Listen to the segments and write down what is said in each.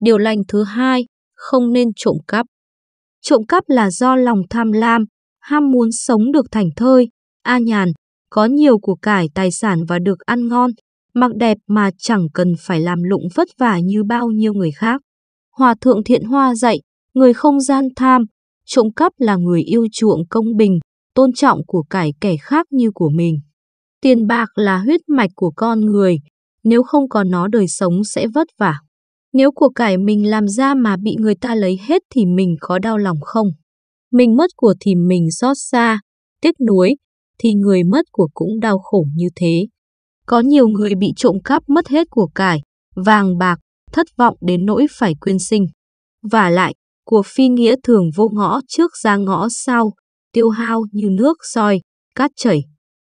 Điều lành thứ hai, không nên trộm cắp. Trộm cắp là do lòng tham lam, ham muốn sống được thành thơi, a nhàn, có nhiều của cải tài sản và được ăn ngon, mặc đẹp mà chẳng cần phải làm lụng vất vả như bao nhiêu người khác. Hòa thượng thiện hoa dạy, người không gian tham, trộm cắp là người yêu chuộng công bình, tôn trọng của cải kẻ khác như của mình. Tiền bạc là huyết mạch của con người, nếu không có nó đời sống sẽ vất vả nếu của cải mình làm ra mà bị người ta lấy hết thì mình có đau lòng không? Mình mất của thì mình xót xa, tiếc nuối, thì người mất của cũng đau khổ như thế. Có nhiều người bị trộm cắp mất hết của cải, vàng bạc, thất vọng đến nỗi phải quyên sinh. Và lại, của phi nghĩa thường vô ngõ trước ra ngõ sau, tiêu hao như nước soi, cát chảy.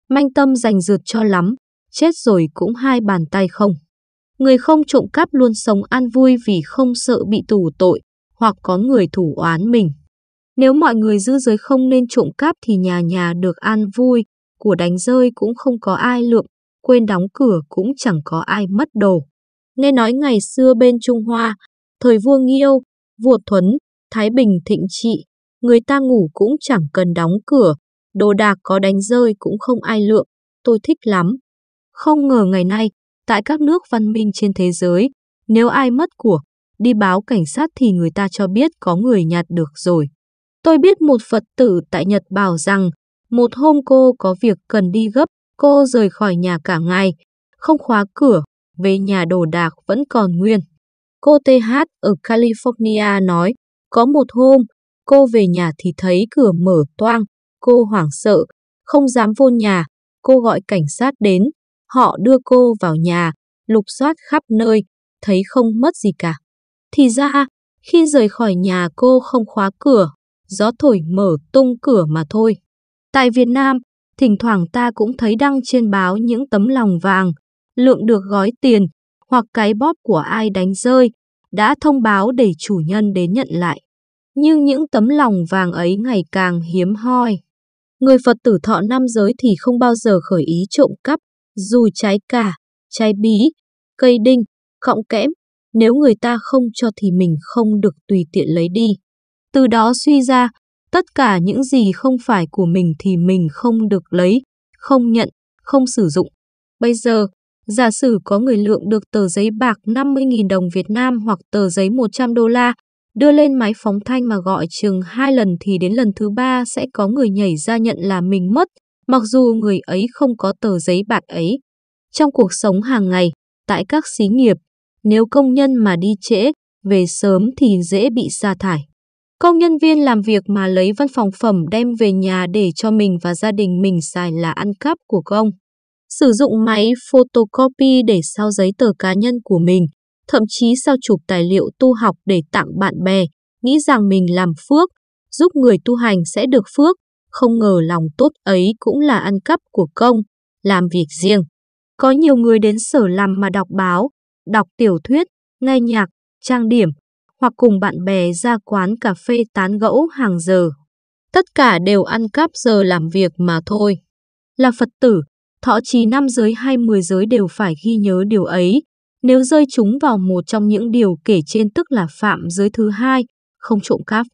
Manh tâm giành rượt cho lắm, chết rồi cũng hai bàn tay không. Người không trộm cắp luôn sống an vui vì không sợ bị tù tội hoặc có người thủ oán mình. Nếu mọi người giữ giới không nên trộm cắp thì nhà nhà được an vui, của đánh rơi cũng không có ai lượm, quên đóng cửa cũng chẳng có ai mất đồ. Nghe nói ngày xưa bên Trung Hoa, thời vua Nghiêu, vua Thuấn, Thái Bình thịnh trị, người ta ngủ cũng chẳng cần đóng cửa, đồ đạc có đánh rơi cũng không ai lượm, tôi thích lắm. Không ngờ ngày nay, Tại các nước văn minh trên thế giới, nếu ai mất của, đi báo cảnh sát thì người ta cho biết có người nhặt được rồi. Tôi biết một Phật tử tại Nhật bảo rằng, một hôm cô có việc cần đi gấp, cô rời khỏi nhà cả ngày, không khóa cửa, về nhà đồ đạc vẫn còn nguyên. Cô TH ở California nói, có một hôm, cô về nhà thì thấy cửa mở toang, cô hoảng sợ, không dám vô nhà, cô gọi cảnh sát đến, Họ đưa cô vào nhà, lục soát khắp nơi, thấy không mất gì cả. Thì ra, khi rời khỏi nhà cô không khóa cửa, gió thổi mở tung cửa mà thôi. Tại Việt Nam, thỉnh thoảng ta cũng thấy đăng trên báo những tấm lòng vàng, lượng được gói tiền hoặc cái bóp của ai đánh rơi, đã thông báo để chủ nhân đến nhận lại. Nhưng những tấm lòng vàng ấy ngày càng hiếm hoi. Người Phật tử thọ nam giới thì không bao giờ khởi ý trộm cắp dù trái cà, trái bí, cây đinh, cọng kẽm, nếu người ta không cho thì mình không được tùy tiện lấy đi. Từ đó suy ra, tất cả những gì không phải của mình thì mình không được lấy, không nhận, không sử dụng. Bây giờ, giả sử có người lượng được tờ giấy bạc 50.000 đồng Việt Nam hoặc tờ giấy 100 đô la, đưa lên máy phóng thanh mà gọi chừng hai lần thì đến lần thứ ba sẽ có người nhảy ra nhận là mình mất, mặc dù người ấy không có tờ giấy bạc ấy. Trong cuộc sống hàng ngày, tại các xí nghiệp, nếu công nhân mà đi trễ, về sớm thì dễ bị sa thải. Công nhân viên làm việc mà lấy văn phòng phẩm đem về nhà để cho mình và gia đình mình xài là ăn cắp của công. Sử dụng máy photocopy để sao giấy tờ cá nhân của mình, thậm chí sao chụp tài liệu tu học để tặng bạn bè, nghĩ rằng mình làm phước, giúp người tu hành sẽ được phước, không ngờ lòng tốt ấy cũng là ăn cắp của công, làm việc riêng. Có nhiều người đến sở làm mà đọc báo, đọc tiểu thuyết, nghe nhạc, trang điểm, hoặc cùng bạn bè ra quán cà phê tán gẫu hàng giờ. Tất cả đều ăn cắp giờ làm việc mà thôi. Là Phật tử, thọ trì năm giới hay mười giới đều phải ghi nhớ điều ấy. Nếu rơi chúng vào một trong những điều kể trên tức là phạm giới thứ hai, không trộm cắp.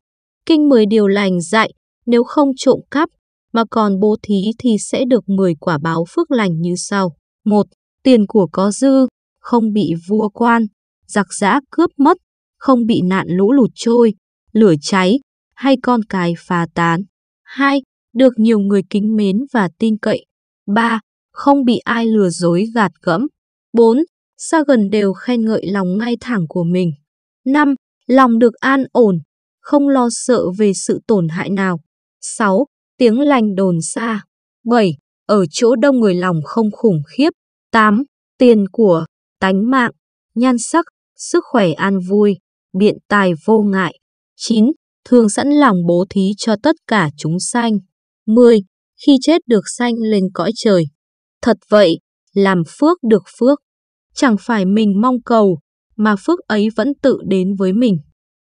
Kinh 10 điều lành dạy, nếu không trộm cắp mà còn bố thí thì sẽ được 10 quả báo phước lành như sau. một Tiền của có dư, không bị vua quan, giặc giã cướp mất, không bị nạn lũ lụt trôi, lửa cháy hay con cái phá tán. 2. Được nhiều người kính mến và tin cậy. 3. Không bị ai lừa dối gạt gẫm. 4. Xa gần đều khen ngợi lòng ngay thẳng của mình. 5. Lòng được an ổn, không lo sợ về sự tổn hại nào. 6. Tiếng lành đồn xa 7. Ở chỗ đông người lòng không khủng khiếp 8. Tiền của, tánh mạng, nhan sắc, sức khỏe an vui, biện tài vô ngại 9. Thường sẵn lòng bố thí cho tất cả chúng sanh 10. Khi chết được sanh lên cõi trời Thật vậy, làm phước được phước Chẳng phải mình mong cầu, mà phước ấy vẫn tự đến với mình.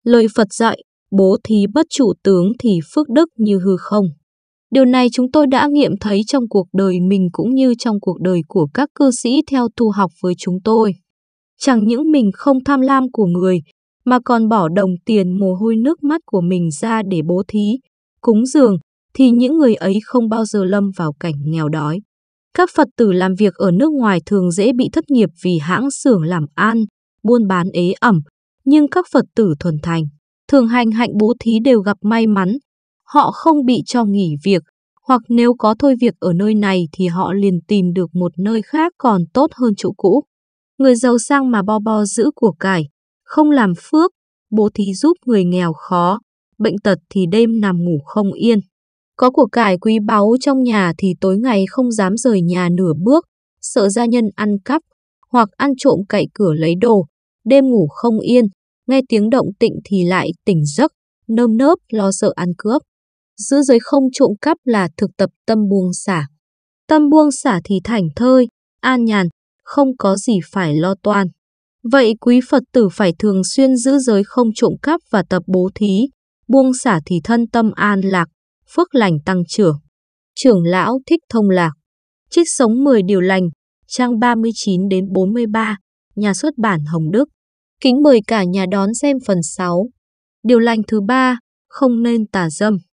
Lời Phật dạy, bố thí bất chủ tướng thì phước đức như hư không. Điều này chúng tôi đã nghiệm thấy trong cuộc đời mình cũng như trong cuộc đời của các cư sĩ theo tu học với chúng tôi. Chẳng những mình không tham lam của người, mà còn bỏ đồng tiền mồ hôi nước mắt của mình ra để bố thí, cúng dường, thì những người ấy không bao giờ lâm vào cảnh nghèo đói. Các Phật tử làm việc ở nước ngoài thường dễ bị thất nghiệp vì hãng xưởng làm ăn, buôn bán ế ẩm, nhưng các Phật tử thuần thành, thường hành hạnh bố thí đều gặp may mắn. Họ không bị cho nghỉ việc, hoặc nếu có thôi việc ở nơi này thì họ liền tìm được một nơi khác còn tốt hơn chỗ cũ. Người giàu sang mà bo bo giữ của cải, không làm phước, bố thí giúp người nghèo khó, bệnh tật thì đêm nằm ngủ không yên. Có của cải quý báu trong nhà thì tối ngày không dám rời nhà nửa bước, sợ gia nhân ăn cắp, hoặc ăn trộm cậy cửa lấy đồ, đêm ngủ không yên, nghe tiếng động tịnh thì lại tỉnh giấc, nơm nớp lo sợ ăn cướp. Giữ giới không trộm cắp là thực tập tâm buông xả. Tâm buông xả thì thảnh thơi, an nhàn, không có gì phải lo toan. Vậy quý Phật tử phải thường xuyên giữ giới không trộm cắp và tập bố thí, buông xả thì thân tâm an lạc, phước lành tăng trưởng. Trưởng lão thích thông lạc. Trích sống 10 điều lành, trang 39 đến 43, nhà xuất bản Hồng Đức. Kính mời cả nhà đón xem phần 6. Điều lành thứ ba, không nên tà dâm.